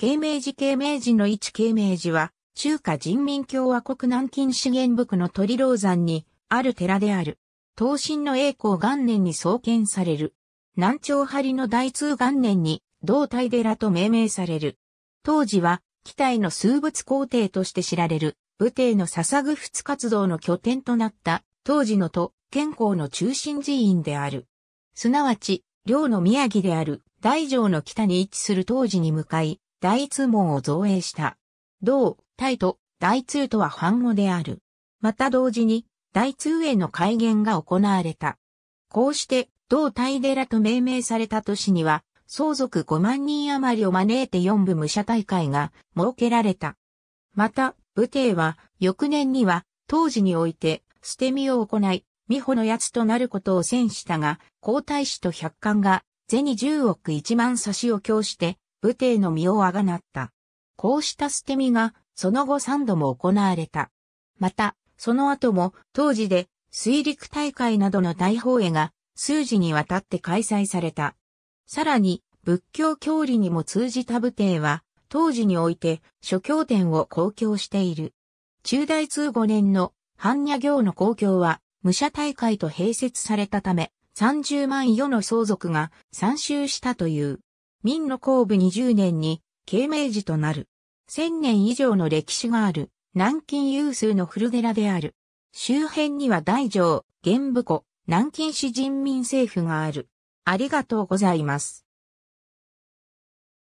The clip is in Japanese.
慶明寺慶明寺の一慶明寺は、中華人民共和国南京資源部区の鳥老山にある寺である。東進の栄光元年に創建される。南朝張の大通元年に同体寺と命名される。当時は、北への数物皇帝として知られる、武帝の捧ぐ仏活動の拠点となった、当時の都、健康の中心寺院である。すなわち、領の宮城である、大城の北に位置する当時に向かい、大通門を造営した。同、大と大通とは反語である。また同時に、大通への改元が行われた。こうして、同大寺と命名された年には、相続5万人余りを招いて四部武者大会が設けられた。また、武帝は、翌年には、当時において、捨て身を行い、美穂のやつとなることを宣したが、皇太子と百官が、銭10億1万差しを供して、武帝の身をあがなった。こうした捨て身が、その後3度も行われた。また、その後も、当時で、水陸大会などの大法会が、数時にわたって開催された。さらに、仏教教理にも通じた武帝は、当時において、諸教典を公共している。中大通5年の、般若行の公共は、武者大会と併設されたため、30万余の相続が参集したという。明の後部20年に、慶明寺となる。1000年以上の歴史がある、南京有数の古寺である。周辺には大城、玄武湖、南京市人民政府がある。ありがとうございます。